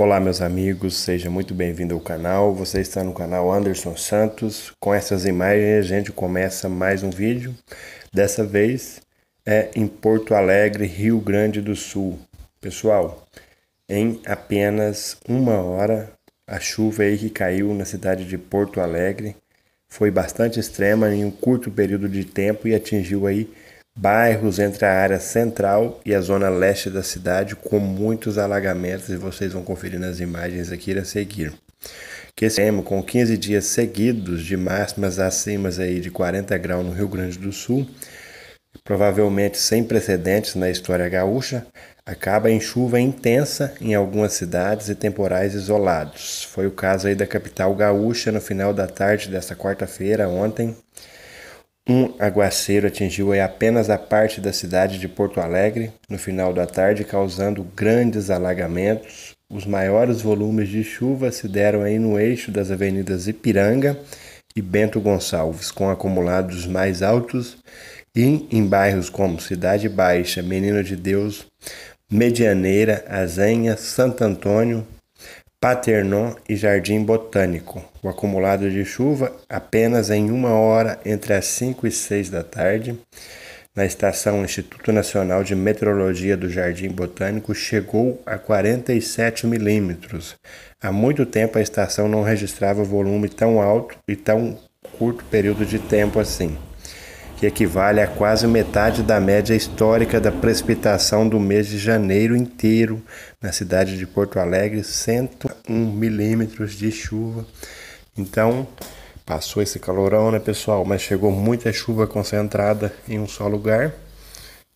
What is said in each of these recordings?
Olá, meus amigos, seja muito bem-vindo ao canal. Você está no canal Anderson Santos. Com essas imagens, a gente começa mais um vídeo. Dessa vez é em Porto Alegre, Rio Grande do Sul. Pessoal, em apenas uma hora, a chuva aí que caiu na cidade de Porto Alegre foi bastante extrema em um curto período de tempo e atingiu aí bairros entre a área central e a zona leste da cidade, com muitos alagamentos, e vocês vão conferir nas imagens aqui a seguir. tema, com 15 dias seguidos de máximas acima aí de 40 graus no Rio Grande do Sul, provavelmente sem precedentes na história gaúcha, acaba em chuva intensa em algumas cidades e temporais isolados. Foi o caso aí da capital gaúcha no final da tarde desta quarta-feira, ontem, um aguaceiro atingiu apenas a parte da cidade de Porto Alegre no final da tarde, causando grandes alagamentos. Os maiores volumes de chuva se deram aí no eixo das avenidas Ipiranga e Bento Gonçalves, com acumulados mais altos e em bairros como Cidade Baixa, Menino de Deus, Medianeira, Azenha, Santo Antônio, Paternon e Jardim Botânico. O acumulado de chuva apenas em uma hora entre as 5 e 6 da tarde. Na estação Instituto Nacional de Meteorologia do Jardim Botânico chegou a 47 milímetros. Há muito tempo a estação não registrava volume tão alto e tão curto período de tempo assim que equivale a quase metade da média histórica da precipitação do mês de janeiro inteiro. Na cidade de Porto Alegre, 101 milímetros de chuva. Então, passou esse calorão, né, pessoal? Mas chegou muita chuva concentrada em um só lugar.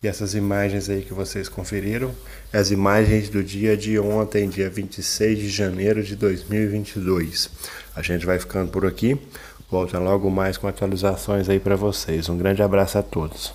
E essas imagens aí que vocês conferiram, as imagens do dia de ontem, dia 26 de janeiro de 2022. A gente vai ficando por aqui. Volta logo mais com atualizações aí para vocês. Um grande abraço a todos.